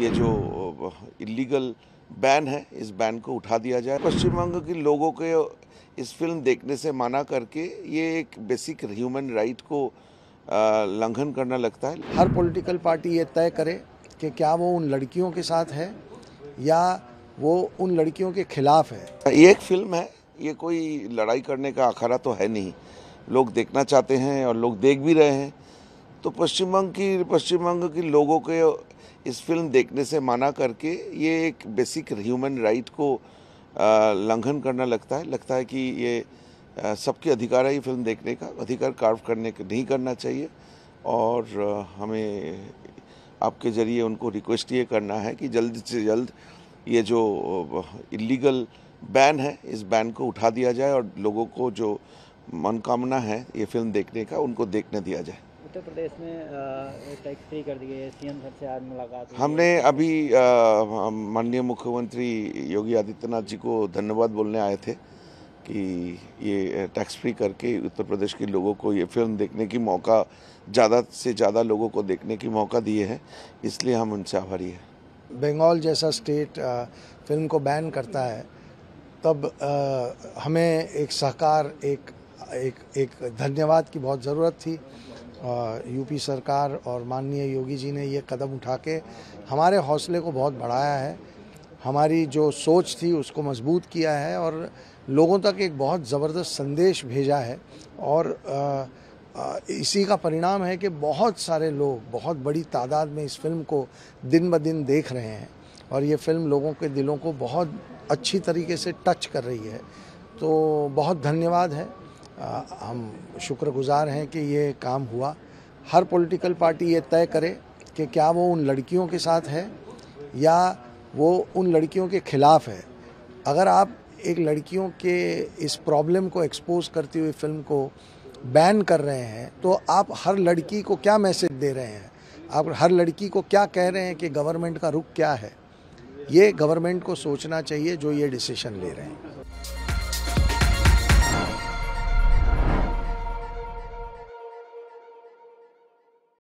ये जो illegal ban है इस बैन को उठा दिया जाए पश्चिम बंगाल के लोगों के इस फिल्म देखने से मना करके ये एक बेसिक ह्यूमन राइट को लंघन करना लगता है हर पॉलिटिकल पार्टी ये तय करे कि क्या वो उन लड़कियों के साथ है या वो उन लड़कियों के खिलाफ है ये एक फिल्म है ये कोई लड़ाई करने का अखाड़ा तो है नहीं लोग देखना चाहते हैं और लोग देख भी रहे हैं तो पश्चिम बंग की पश्चिम बंग के लोगों के इस फिल्म देखने से माना करके ये एक बेसिक ह्यूमन राइट को लंघन करना लगता है लगता है कि ये सबके अधिकार है ये फिल्म देखने का अधिकार कार्व करने नहीं करना चाहिए और हमें आपके ज़रिए उनको रिक्वेस्ट ये करना है कि जल्द से जल्द ये जो इलीगल बैन है इस बैन को उठा दिया जाए और लोगों को जो मनोकामना है ये फिल्म देखने का उनको देखने दिया जाए उत्तर प्रदेश में टैक्स फ्री कर दिए सीएम सर से आज मुलाकात हमने अभी माननीय मुख्यमंत्री योगी आदित्यनाथ जी को धन्यवाद बोलने आए थे कि ये टैक्स फ्री करके उत्तर प्रदेश के लोगों को ये फिल्म देखने की मौका ज़्यादा से ज़्यादा लोगों को देखने की मौका दिए हैं इसलिए हम उनसे आभारी हैं बंगाल जैसा स्टेट फिल्म को बैन करता है तब हमें एक सहकार एक एक एक धन्यवाद की बहुत ज़रूरत थी यूपी सरकार और माननीय योगी जी ने ये कदम उठा के हमारे हौसले को बहुत बढ़ाया है हमारी जो सोच थी उसको मजबूत किया है और लोगों तक एक बहुत ज़बरदस्त संदेश भेजा है और आ, इसी का परिणाम है कि बहुत सारे लोग बहुत बड़ी तादाद में इस फिल्म को दिन ब दिन देख रहे हैं और ये फिल्म लोगों के दिलों को बहुत अच्छी तरीके से टच कर रही है तो बहुत धन्यवाद है आ, हम शुक्रगुजार हैं कि ये काम हुआ हर पॉलिटिकल पार्टी ये तय करे कि क्या वो उन लड़कियों के साथ है या वो उन लड़कियों के खिलाफ है अगर आप एक लड़कियों के इस प्रॉब्लम को एक्सपोज करती हुई फिल्म को बैन कर रहे हैं तो आप हर लड़की को क्या मैसेज दे रहे हैं आप हर लड़की को क्या कह रहे हैं कि गवर्नमेंट का रुख क्या है ये गवर्नमेंट को सोचना चाहिए जो ये डिसीशन ले रहे हैं